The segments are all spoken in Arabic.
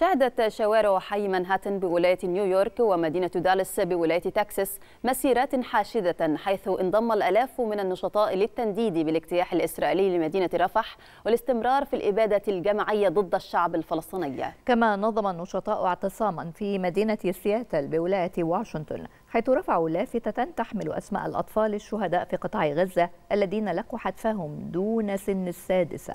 شهدت شوارع حي منهاتن بولاية نيويورك ومدينة دالس بولاية تكساس مسيرات حاشدة حيث انضم الألاف من النشطاء للتنديد بالاجتياح الإسرائيلي لمدينة رفح والاستمرار في الإبادة الجماعية ضد الشعب الفلسطيني كما نظم النشطاء اعتصاما في مدينة سياتل بولاية واشنطن حيث رفعوا لافتة تحمل أسماء الأطفال الشهداء في قطاع غزة الذين لقوا حتفهم دون سن السادسة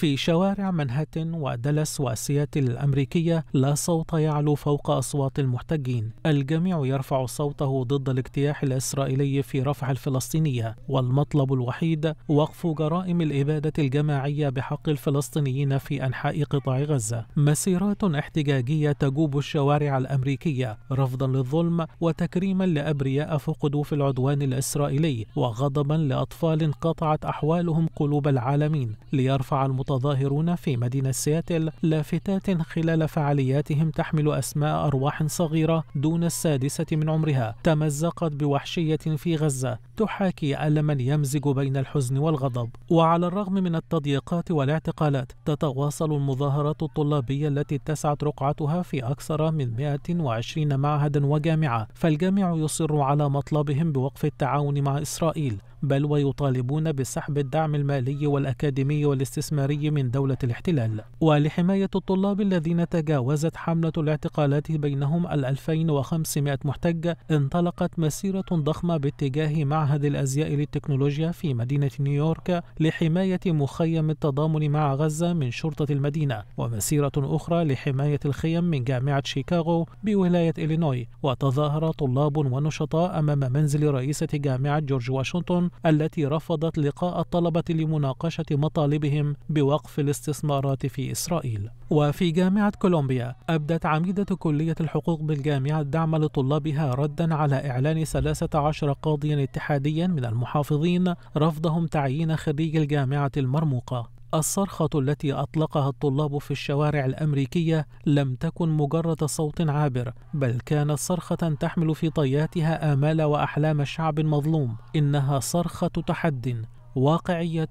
في شوارع منهاتن ودلس وسياتل الأمريكية لا صوت يعلو فوق أصوات المحتجين الجميع يرفع صوته ضد الاجتياح الإسرائيلي في رفح الفلسطينية والمطلب الوحيد وقف جرائم الإبادة الجماعية بحق الفلسطينيين في أنحاء قطاع غزة مسيرات احتجاجية تجوب الشوارع الأمريكية رفضا للظلم وتكريما لأبرياء فقدوا في العدوان الإسرائيلي وغضبا لأطفال قطعت أحوالهم قلوب العالمين ليرفع المت المتظاهرون في مدينة سياتل لافتات خلال فعالياتهم تحمل أسماء أرواح صغيرة دون السادسة من عمرها تمزقت بوحشية في غزة تحاكي ألما يمزج بين الحزن والغضب وعلى الرغم من التضييقات والاعتقالات تتواصل المظاهرات الطلابية التي اتسعت رقعتها في أكثر من 120 معهدا وجامعة فالجامع يصر على مطلبهم بوقف التعاون مع إسرائيل بل ويطالبون بسحب الدعم المالي والأكاديمي والاستثماري من دولة الاحتلال ولحماية الطلاب الذين تجاوزت حملة الاعتقالات بينهم ال 2500 محتج انطلقت مسيرة ضخمة باتجاه معهد الأزياء للتكنولوجيا في مدينة نيويورك لحماية مخيم التضامن مع غزة من شرطة المدينة ومسيرة أخرى لحماية الخيم من جامعة شيكاغو بولاية إلينوي وتظاهر طلاب ونشطاء أمام منزل رئيسة جامعة جورج واشنطن التي رفضت لقاء الطلبة لمناقشة مطالبهم بوقف الاستثمارات في إسرائيل وفي جامعة كولومبيا أبدت عميدة كلية الحقوق بالجامعة الدعم لطلابها ردا على إعلان 13 قاضيا اتحاديا من المحافظين رفضهم تعيين خريج الجامعة المرموقة الصرخة التي أطلقها الطلاب في الشوارع الأمريكية لم تكن مجرد صوت عابر، بل كانت صرخة تحمل في طياتها آمال وأحلام شعب مظلوم، إنها صرخة تحد واقعية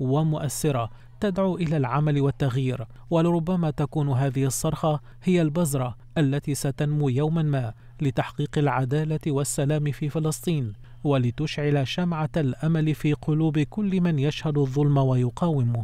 ومؤثرة تدعو إلى العمل والتغيير، ولربما تكون هذه الصرخة هي البذرة التي ستنمو يوما ما لتحقيق العدالة والسلام في فلسطين، ولتشعل شمعة الأمل في قلوب كل من يشهد الظلم ويقاومه.